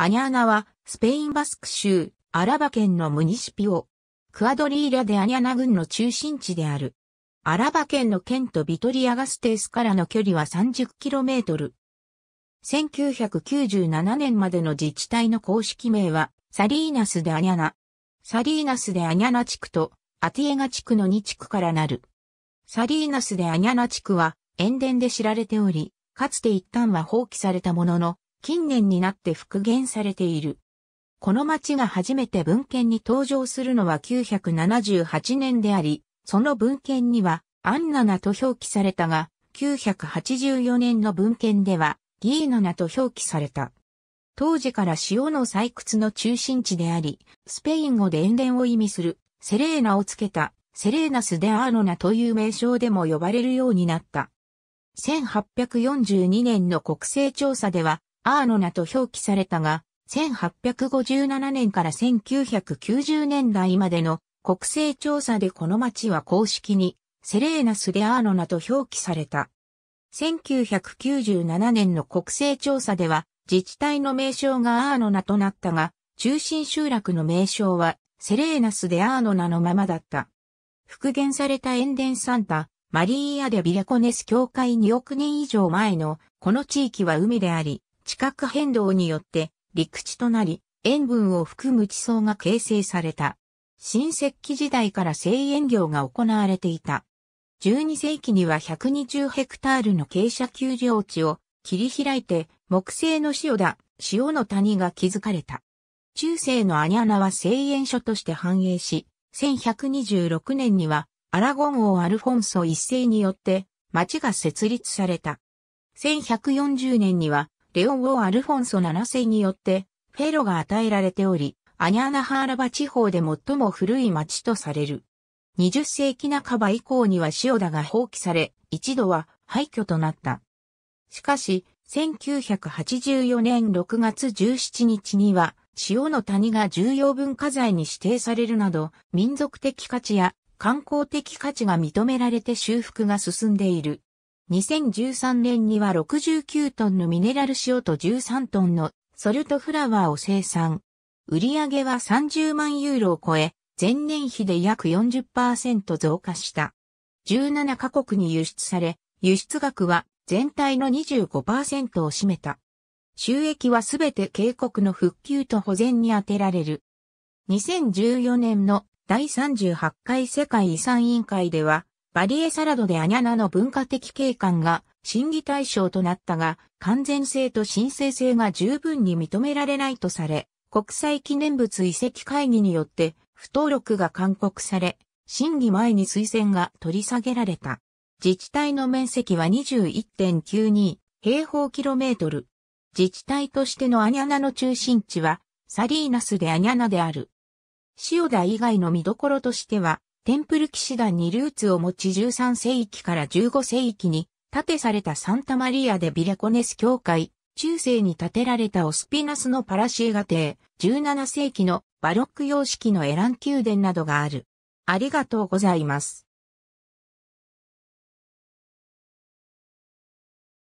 アニャーナは、スペインバスク州、アラバ県のムニシピオ。クアドリーラでアニャナ郡の中心地である。アラバ県の県とビトリアガステースからの距離は 30km。1997年までの自治体の公式名は、サリーナスでアニャナ。サリーナスでアニャナ地区と、アティエガ地区の2地区からなる。サリーナスでアニャナ地区は、塩田で知られており、かつて一旦は放棄されたものの、近年になって復元されている。この町が初めて文献に登場するのは978年であり、その文献にはアンナナと表記されたが、984年の文献ではギーナナと表記された。当時から塩の採掘の中心地であり、スペイン語で塩田を意味するセレーナをつけたセレーナス・デ・アーノナという名称でも呼ばれるようになった。1842年の国勢調査では、アーノナと表記されたが、1857年から1990年代までの国勢調査でこの町は公式にセレーナスでアーノナと表記された。1997年の国勢調査では自治体の名称がアーノナとなったが、中心集落の名称はセレーナスでアーノナのままだった。復元されたエンデンサンタ、マリーア・デ・ビレコネス教会2億年以上前のこの地域は海であり、地殻変動によって陸地となり、塩分を含む地層が形成された。新石器時代から製塩業が行われていた。12世紀には120ヘクタールの傾斜丘陵地を切り開いて木製の塩田、塩の谷が築かれた。中世のアニャナは製塩所として繁栄し、1126年にはアラゴン王アルフォンソ一世によって町が設立された。1140年にはレオン・王ー・アルフォンソ7世によって、フェロが与えられており、アニャーナハーラバ地方で最も古い町とされる。20世紀半ば以降には塩田が放棄され、一度は廃墟となった。しかし、1984年6月17日には、塩の谷が重要文化財に指定されるなど、民族的価値や観光的価値が認められて修復が進んでいる。2013年には69トンのミネラル塩と13トンのソルトフラワーを生産。売上は30万ユーロを超え、前年比で約40%増加した。17カ国に輸出され、輸出額は全体の25%を占めた。収益はすべて警告の復旧と保全に充てられる。2014年の第38回世界遺産委員会では、バリエサラドでアニャナの文化的景観が審議対象となったが、完全性と申請性が十分に認められないとされ、国際記念物遺跡会議によって不登録が勧告され、審議前に推薦が取り下げられた。自治体の面積は21.92平方キロメートル。自治体としてのアニャナの中心地はサリーナスでアニャナである。塩田以外の見どころとしては、テンプル騎士団にルーツを持ち13世紀から15世紀に建てされたサンタマリア・でビレコネス教会、中世に建てられたオスピナスのパラシエガ邸、17世紀のバロック様式のエラン宮殿などがある。ありがとうございます。